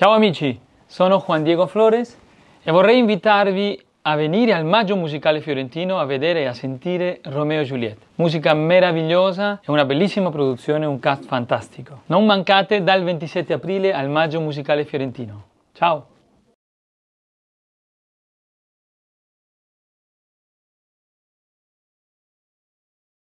Ciao amici, sono Juan Diego Flores e vorrei invitarvi a venire al Maggio Musicale Fiorentino a vedere e a sentire Romeo e Juliet. Musica meravigliosa e una bellissima produzione, un cast fantastico. Non mancate dal 27 aprile al Maggio Musicale Fiorentino. Ciao!